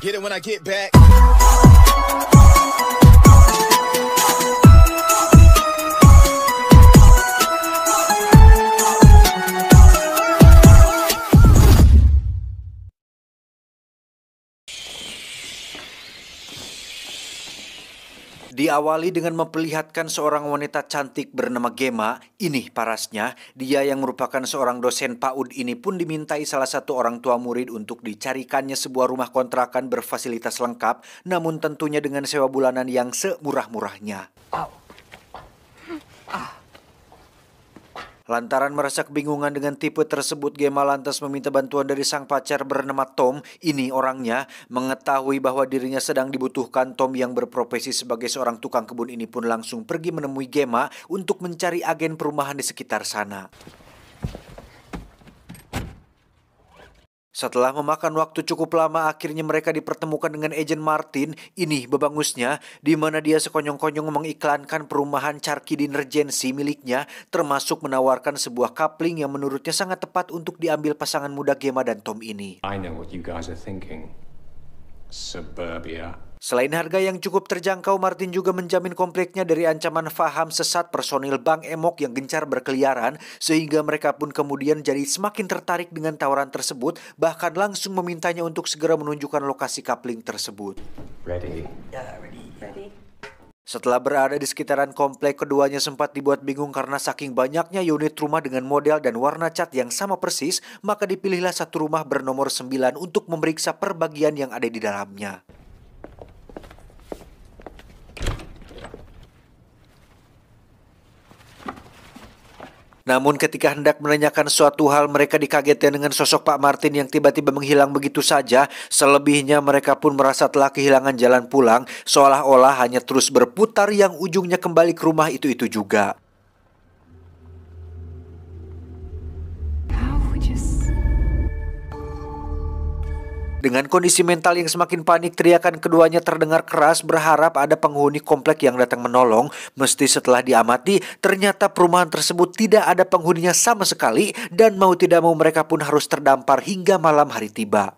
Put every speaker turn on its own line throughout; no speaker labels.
Get it when I get back. Diawali dengan memperlihatkan seorang wanita cantik bernama Gema, ini parasnya, dia yang merupakan seorang dosen PAUD ini pun dimintai salah satu orang tua murid untuk dicarikannya sebuah rumah kontrakan berfasilitas lengkap, namun tentunya dengan sewa bulanan yang semurah-murahnya. Oh. Lantaran merasa kebingungan dengan tipe tersebut, Gemma lantas meminta bantuan dari sang pacar bernama Tom, ini orangnya, mengetahui bahwa dirinya sedang dibutuhkan Tom yang berprofesi sebagai seorang tukang kebun ini pun langsung pergi menemui Gemma untuk mencari agen perumahan di sekitar sana. Setelah memakan waktu cukup lama, akhirnya mereka dipertemukan dengan Agent Martin. Ini bebangusnya, di mana dia sekonyong-konyong mengiklankan perumahan Charki Dinner Jensi miliknya, termasuk menawarkan sebuah coupling yang menurutnya sangat tepat untuk diambil pasangan muda Gemma dan Tom ini. I know what you guys are thinking. Suburbia Selain harga yang cukup terjangkau, Martin juga menjamin kompleknya dari ancaman faham sesat personil Bank Emok yang gencar berkeliaran, sehingga mereka pun kemudian jadi semakin tertarik dengan tawaran tersebut, bahkan langsung memintanya untuk segera menunjukkan lokasi kapling tersebut. Ready. Yeah, ready. Ready. Setelah berada di sekitaran komplek, keduanya sempat dibuat bingung karena saking banyaknya unit rumah dengan model dan warna cat yang sama persis, maka dipilihlah satu rumah bernomor 9 untuk memeriksa perbagian yang ada di dalamnya. Namun ketika hendak menanyakan suatu hal mereka dikagetkan dengan sosok Pak Martin yang tiba-tiba menghilang begitu saja. Selebihnya mereka pun merasa telah kehilangan jalan pulang seolah-olah hanya terus berputar yang ujungnya kembali ke rumah itu-itu juga. Dengan kondisi mental yang semakin panik, teriakan keduanya terdengar keras berharap ada penghuni komplek yang datang menolong. Mesti setelah diamati, ternyata perumahan tersebut tidak ada penghuninya sama sekali dan mau tidak mau mereka pun harus terdampar hingga malam hari tiba.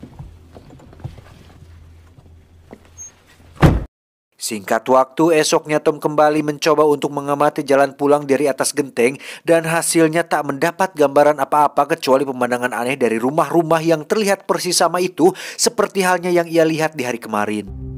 Singkat waktu, esoknya Tom kembali mencoba untuk mengamati jalan pulang dari atas genteng dan hasilnya tak mendapat gambaran apa-apa kecuali pemandangan aneh dari rumah-rumah yang terlihat persis sama itu seperti halnya yang ia lihat di hari kemarin.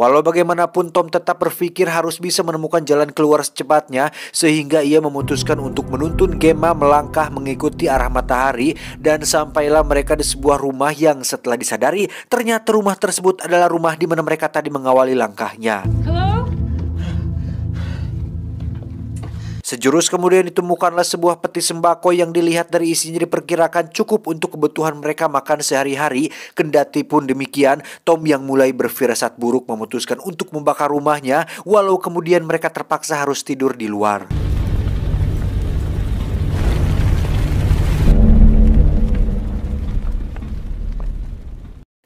Walau bagaimanapun Tom tetap berpikir harus bisa menemukan jalan keluar secepatnya sehingga ia memutuskan untuk menuntun Gemma melangkah mengikuti arah matahari dan sampailah mereka di sebuah rumah yang setelah disadari ternyata rumah tersebut adalah rumah di mana mereka tadi mengawali langkahnya. Hello. Sejurus kemudian ditemukanlah sebuah peti sembako yang dilihat dari isinya diperkirakan cukup untuk kebutuhan mereka makan sehari-hari. Kendati pun demikian, Tom yang mulai berfirasat buruk memutuskan untuk membakar rumahnya walau kemudian mereka terpaksa harus tidur di luar.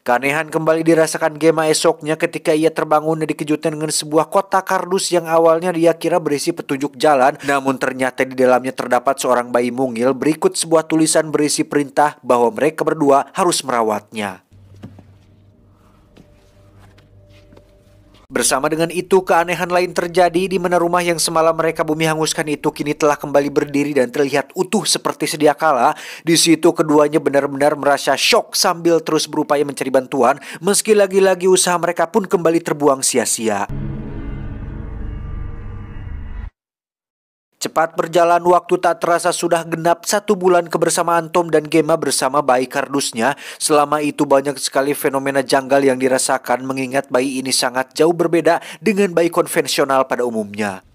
Keanehan kembali dirasakan Gema esoknya ketika ia terbangun dan dikejutkan dengan sebuah kotak kardus yang awalnya dia kira berisi petunjuk jalan, namun ternyata di dalamnya terdapat seorang bayi mungil berikut sebuah tulisan berisi perintah bahwa mereka berdua harus merawatnya. Bersama dengan itu, keanehan lain terjadi di mana rumah yang semalam mereka bumi hanguskan itu kini telah kembali berdiri dan terlihat utuh seperti sedia kala. Di situ keduanya benar-benar merasa shock sambil terus berupaya mencari bantuan meski lagi-lagi usaha mereka pun kembali terbuang sia-sia. Cepat berjalan waktu tak terasa sudah genap satu bulan kebersamaan Tom dan Gemma bersama bayi kardusnya. Selama itu banyak sekali fenomena janggal yang dirasakan mengingat bayi ini sangat jauh berbeda dengan bayi konvensional pada umumnya.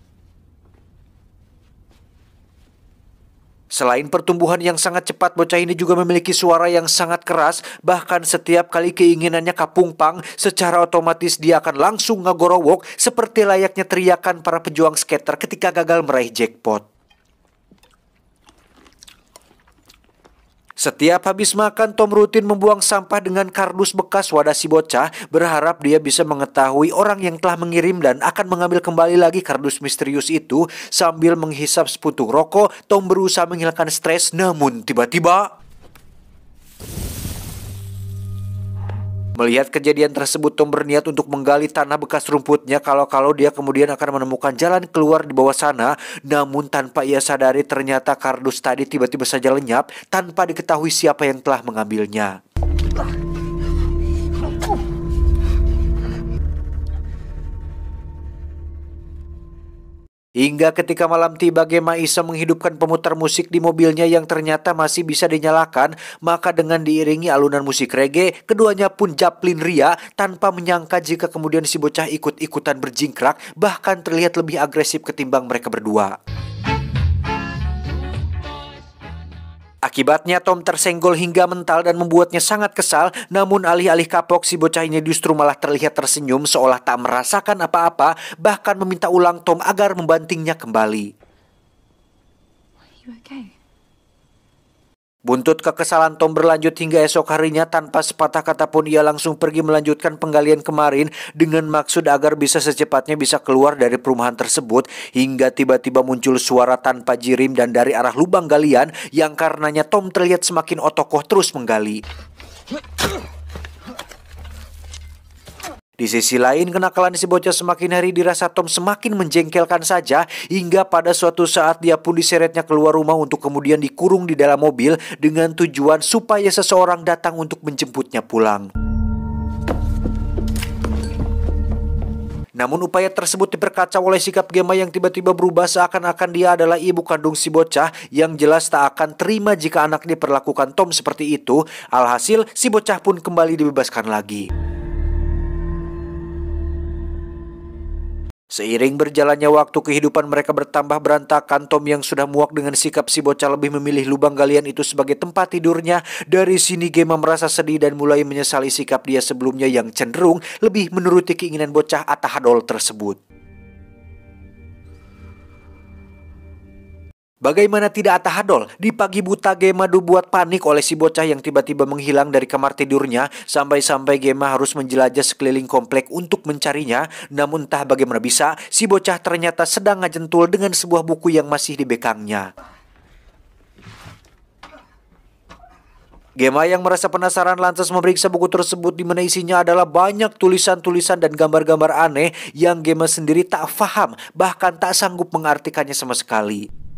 Selain pertumbuhan yang sangat cepat, bocah ini juga memiliki suara yang sangat keras. Bahkan setiap kali keinginannya pang, secara otomatis dia akan langsung ngegorowok seperti layaknya teriakan para pejuang skater ketika gagal meraih jackpot. Setiap habis makan, Tom rutin membuang sampah dengan kardus bekas wadah si bocah, berharap dia bisa mengetahui orang yang telah mengirim dan akan mengambil kembali lagi kardus misterius itu. Sambil menghisap sepuntung rokok, Tom berusaha menghilangkan stres, namun tiba-tiba... Melihat kejadian tersebut, Tom berniat untuk menggali tanah bekas rumputnya kalau-kalau dia kemudian akan menemukan jalan keluar di bawah sana. Namun tanpa ia sadari ternyata kardus tadi tiba-tiba saja lenyap tanpa diketahui siapa yang telah mengambilnya. Hingga ketika malam tiba Gema Isa menghidupkan pemutar musik di mobilnya yang ternyata masih bisa dinyalakan Maka dengan diiringi alunan musik reggae Keduanya pun Japlin Ria tanpa menyangka jika kemudian si bocah ikut-ikutan berjingkrak Bahkan terlihat lebih agresif ketimbang mereka berdua Akibatnya Tom tersenggol hingga mental dan membuatnya sangat kesal namun alih-alih kapok si bocah ini justru malah terlihat tersenyum seolah tak merasakan apa-apa bahkan meminta ulang Tom agar membantingnya kembali. Are you okay? Buntut kekesalan Tom berlanjut hingga esok harinya tanpa sepatah kata pun ia langsung pergi melanjutkan penggalian kemarin dengan maksud agar bisa secepatnya bisa keluar dari perumahan tersebut hingga tiba-tiba muncul suara tanpa jirim dan dari arah lubang galian yang karenanya Tom terlihat semakin otokoh terus menggali. Di sisi lain, kenakalan si bocah semakin hari dirasa Tom semakin menjengkelkan saja hingga pada suatu saat dia pun diseretnya keluar rumah untuk kemudian dikurung di dalam mobil dengan tujuan supaya seseorang datang untuk menjemputnya pulang. Namun upaya tersebut diperkacau oleh sikap Gemma yang tiba-tiba berubah seakan-akan dia adalah ibu kandung si bocah yang jelas tak akan terima jika anak diperlakukan Tom seperti itu. Alhasil si bocah pun kembali dibebaskan lagi. Seiring berjalannya waktu kehidupan mereka bertambah berantakan, Tom yang sudah muak dengan sikap si bocah lebih memilih lubang galian itu sebagai tempat tidurnya. Dari sini Gemma merasa sedih dan mulai menyesali sikap dia sebelumnya yang cenderung lebih menuruti keinginan bocah Atahadol tersebut. Bagaimana tidak atahadol, di pagi buta Gema dibuat panik oleh si bocah yang tiba-tiba menghilang dari kamar tidurnya sampai-sampai Gema harus menjelajah sekeliling komplek untuk mencarinya. Namun entah bagaimana bisa, si bocah ternyata sedang ngajentul dengan sebuah buku yang masih di bekangnya. Gema yang merasa penasaran lantas memeriksa buku tersebut di mana isinya adalah banyak tulisan-tulisan dan gambar-gambar aneh yang Gema sendiri tak faham bahkan tak sanggup mengartikannya sama sekali.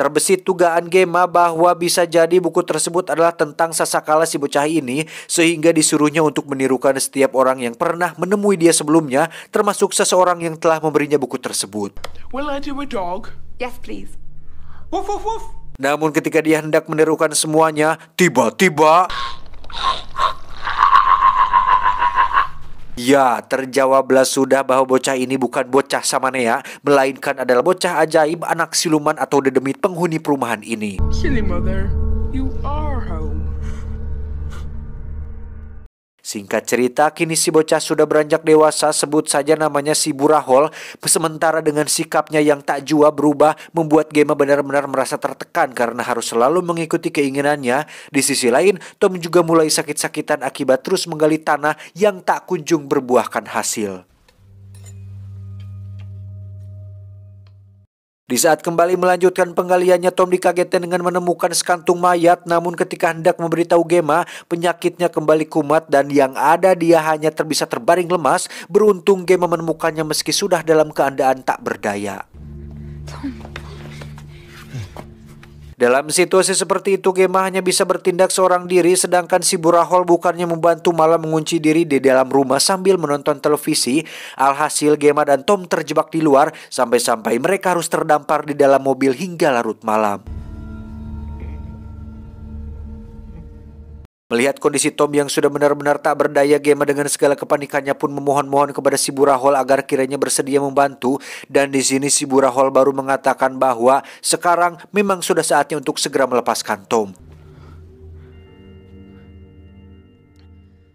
Terbesit dugaan Gema bahwa bisa jadi buku tersebut adalah tentang sasakala si bocah ini sehingga disuruhnya untuk menirukan setiap orang yang pernah menemui dia sebelumnya termasuk seseorang yang telah memberinya buku tersebut. Will I do a dog? Yes, please. Woof woof woof. Namun ketika dia hendak menirukan semuanya, tiba-tiba Ya, terjawablah sudah bahwa bocah ini bukan bocah Samanea, melainkan adalah bocah ajaib anak siluman atau dedemit penghuni perumahan ini. Silly mother, you are Singkat cerita, kini si bocah sudah beranjak dewasa, sebut saja namanya si Burahol. Sementara dengan sikapnya yang tak jua berubah, membuat Gema benar-benar merasa tertekan karena harus selalu mengikuti keinginannya. Di sisi lain, Tom juga mulai sakit-sakitan akibat terus menggali tanah yang tak kunjung berbuahkan hasil. Di saat kembali melanjutkan penggaliannya, Tom dikagetkan dengan menemukan sekantung mayat. Namun ketika hendak memberitahu Gema, penyakitnya kembali kumat dan yang ada dia hanya terbisa terbaring lemas. Beruntung Gema menemukannya meski sudah dalam keadaan tak berdaya. Dalam situasi seperti itu, Gemma hanya bisa bertindak seorang diri sedangkan si Burahol bukannya membantu malah mengunci diri di dalam rumah sambil menonton televisi. Alhasil Gemma dan Tom terjebak di luar sampai-sampai mereka harus terdampar di dalam mobil hingga larut malam. Melihat kondisi Tom yang sudah benar-benar tak berdaya, Gema dengan segala kepanikannya pun memohon-mohon kepada si Burahol agar kiranya bersedia membantu. Dan di sini si Burahol baru mengatakan bahwa sekarang memang sudah saatnya untuk segera melepaskan Tom.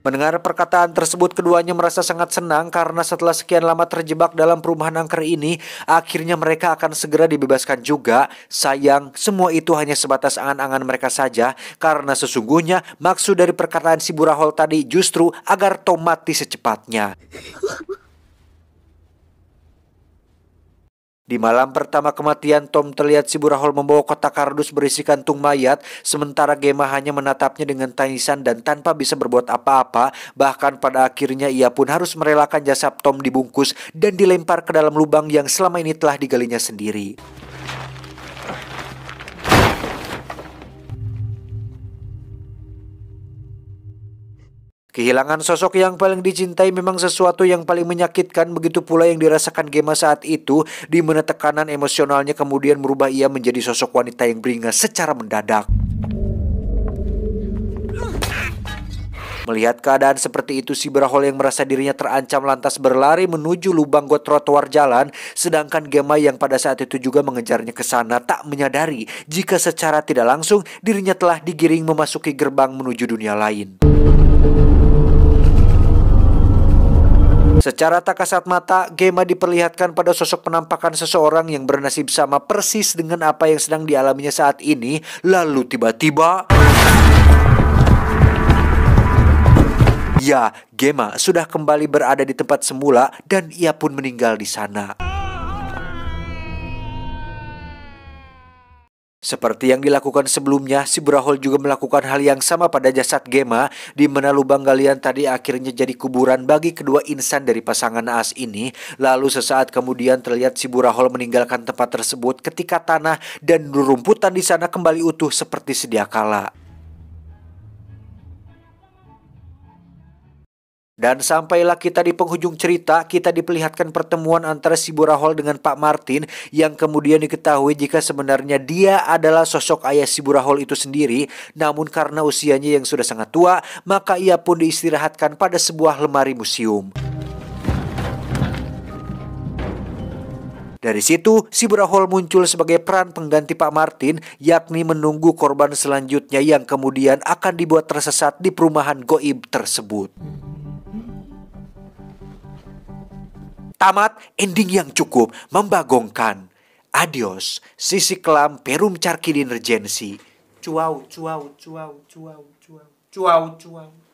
Mendengar perkataan tersebut keduanya merasa sangat senang karena setelah sekian lama terjebak dalam perumahan angker ini akhirnya mereka akan segera dibebaskan juga. Sayang semua itu hanya sebatas angan-angan mereka saja karena sesungguhnya maksud dari perkataan si Burahol tadi justru agar Tomati secepatnya. Di malam pertama kematian, Tom terlihat si Burahol membawa kotak kardus berisi kantung mayat, sementara Gemma hanya menatapnya dengan tangisan dan tanpa bisa berbuat apa-apa. Bahkan pada akhirnya ia pun harus merelakan jasad Tom dibungkus dan dilempar ke dalam lubang yang selama ini telah digalinya sendiri. Kehilangan sosok yang paling dicintai memang sesuatu yang paling menyakitkan begitu pula yang dirasakan Gema saat itu di mana tekanan emosionalnya kemudian merubah ia menjadi sosok wanita yang beringas secara mendadak. Melihat keadaan seperti itu si Brahol yang merasa dirinya terancam lantas berlari menuju lubang got trotoar jalan sedangkan Gema yang pada saat itu juga mengejarnya ke sana tak menyadari jika secara tidak langsung dirinya telah digiring memasuki gerbang menuju dunia lain. Secara tak kasat mata, Gema diperlihatkan pada sosok penampakan seseorang yang bernasib sama persis dengan apa yang sedang dialaminya saat ini, lalu tiba-tiba... Ya, Gema sudah kembali berada di tempat semula dan ia pun meninggal di sana. Seperti yang dilakukan sebelumnya, si Brahol juga melakukan hal yang sama pada jasad Gema di mana lubang galian tadi akhirnya jadi kuburan bagi kedua insan dari pasangan Naas ini. Lalu sesaat kemudian terlihat si Burahol meninggalkan tempat tersebut ketika tanah dan rumputan di sana kembali utuh seperti sedia kala. Dan sampailah kita di penghujung cerita, kita diperlihatkan pertemuan antara si Burahol dengan Pak Martin yang kemudian diketahui jika sebenarnya dia adalah sosok ayah si Burahol itu sendiri. Namun karena usianya yang sudah sangat tua, maka ia pun diistirahatkan pada sebuah lemari museum. Dari situ, si Burahol muncul sebagai peran pengganti Pak Martin, yakni menunggu korban selanjutnya yang kemudian akan dibuat tersesat di perumahan goib tersebut. Tamat ending yang cukup membagongkan. Adios, sisi kelam perum carkidin regensi. Cuau, cuau, cuau, cuau, cuau, cuau, cuau.